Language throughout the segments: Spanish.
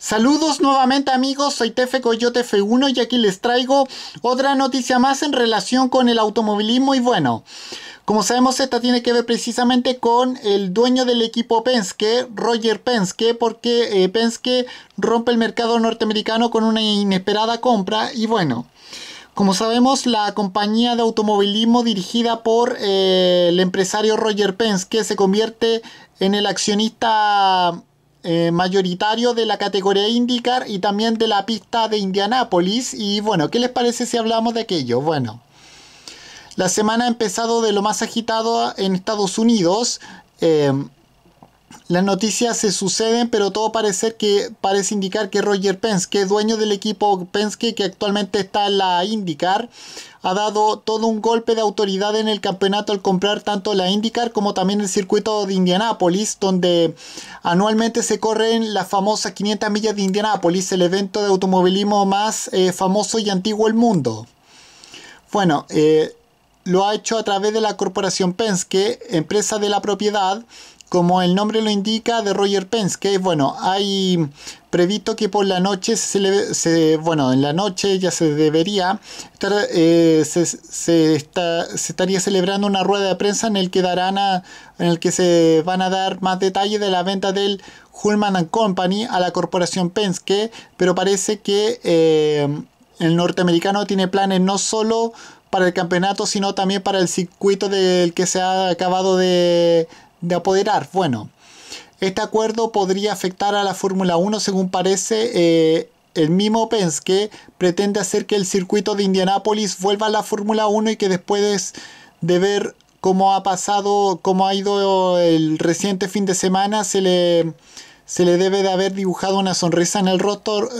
Saludos nuevamente amigos, soy Tefe Coyote F1 y aquí les traigo otra noticia más en relación con el automovilismo y bueno, como sabemos esta tiene que ver precisamente con el dueño del equipo Penske, Roger Penske, porque eh, Penske rompe el mercado norteamericano con una inesperada compra y bueno. Como sabemos, la compañía de automovilismo dirigida por eh, el empresario Roger Penske se convierte en el accionista eh, mayoritario de la categoría IndyCar y también de la pista de Indianápolis. Y bueno, ¿qué les parece si hablamos de aquello? Bueno, la semana ha empezado de lo más agitado en Estados Unidos. Eh, las noticias se suceden, pero todo parece, que, parece indicar que Roger Penske, dueño del equipo Penske que actualmente está en la IndyCar, ha dado todo un golpe de autoridad en el campeonato al comprar tanto la IndyCar como también el circuito de Indianápolis, donde anualmente se corren las famosas 500 millas de Indianápolis, el evento de automovilismo más eh, famoso y antiguo del mundo. Bueno, eh, lo ha hecho a través de la corporación Penske, empresa de la propiedad como el nombre lo indica, de Roger Penske. Bueno, hay previsto que por la noche se, bueno, en la noche ya se debería eh, se, está, estaría celebrando una rueda de prensa en el que darán a, en el que se van a dar más detalles de la venta del Hullman Company a la corporación Penske, pero parece que eh, el norteamericano tiene planes no solo para el campeonato, sino también para el circuito del que se ha acabado de de apoderar. Bueno, este acuerdo podría afectar a la Fórmula 1 según parece. Eh, el mismo que pretende hacer que el circuito de Indianápolis vuelva a la Fórmula 1 y que después de ver cómo ha pasado, cómo ha ido el reciente fin de semana, se le se le debe de haber dibujado una sonrisa en el,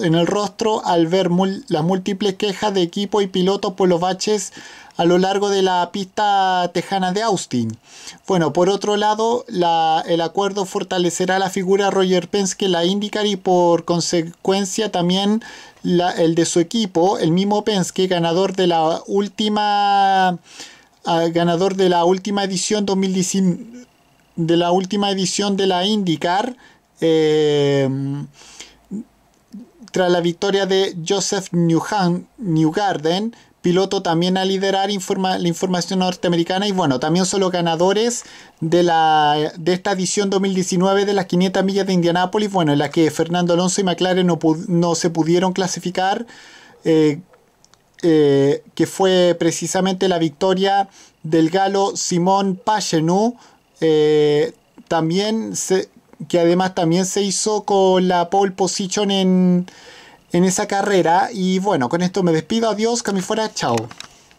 en el rostro al ver las múltiples quejas de equipo y piloto por los baches a lo largo de la pista tejana de Austin. Bueno, por otro lado, el acuerdo fortalecerá la figura Roger Penske, la IndyCar y por consecuencia también el de su equipo, el mismo Penske, ganador de la última ah, ganador de la última edición de la última edición de la IndyCar Em, tras la victoria de Joseph Newgarden, piloto también a liderar la información norteamericana y bueno, también son los ganadores de, la, de esta edición 2019 de las 500 millas de Indianápolis, bueno, en la que Fernando Alonso y McLaren no, no se pudieron clasificar, eh, eh, que fue precisamente la victoria del galo Simón Pagenou, eh, también se, que además también se hizo con la pole position en, esa carrera. Y bueno, con esto me despido, adiós, que fuera, chao.